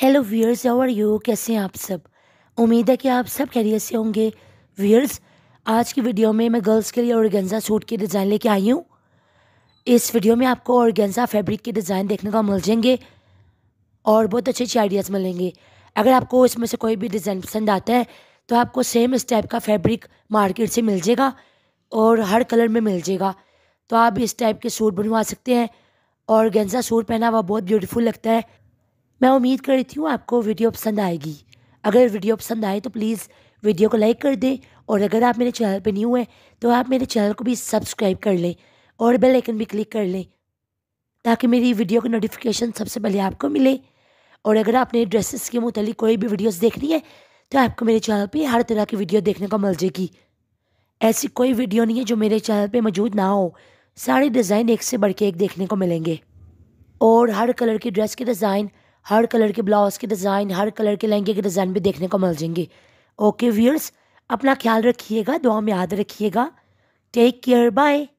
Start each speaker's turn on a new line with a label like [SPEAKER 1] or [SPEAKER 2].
[SPEAKER 1] hello wears और you कैसे हैं आप सब उम्मीद है कि आप सब खैरियत से होंगे वियर्स आज की वीडियो में मैं गर्ल्स के लिए औरगेंजा सूट की डिज़ाइन लेके आई हूँ इस वीडियो में आपको औरगेंजा फैब्रिक के डिज़ाइन देखने को मिल जाएंगे और बहुत अच्छे अच्छे आइडियाज़ मिलेंगे अगर आपको इसमें से कोई भी डिज़ाइन पसंद आता है तो आपको सेम इस टाइप का फैब्रिक मार्केट से मिल जाएगा और हर कलर में मिल जाएगा तो आप इस टाइप के सूट बनवा सकते हैं और गेंजा सूट पहना हुआ बहुत ब्यूटीफुल लगता है मैं उम्मीद करती हूँ आपको वीडियो पसंद आएगी अगर वीडियो पसंद आए तो प्लीज़ वीडियो को लाइक कर दें और अगर आप मेरे चैनल पर न्यू हैं तो आप मेरे चैनल को भी सब्सक्राइब कर लें और बेल आइकन भी क्लिक कर लें ताकि मेरी वीडियो की नोटिफिकेशन सबसे पहले आपको मिले और अगर आपने ड्रेसेस के मुतल कोई भी वीडियोस देखनी है तो आपको मेरे चैनल पे हर तरह की वीडियो देखने को मिल जाएगी ऐसी कोई वीडियो नहीं है जो मेरे चैनल पे मौजूद ना हो सारे डिज़ाइन एक से बढ़ के एक देखने को मिलेंगे और हर कलर की ड्रेस के डिज़ाइन हर कलर के ब्लाउज़ के डिज़ाइन हर कलर के लहंगे के डिज़ाइन भी देखने को मिल जाएंगे ओके व्यूअर्स अपना ख्याल रखिएगा दुआ में याद रखिएगा टेक केयर बाय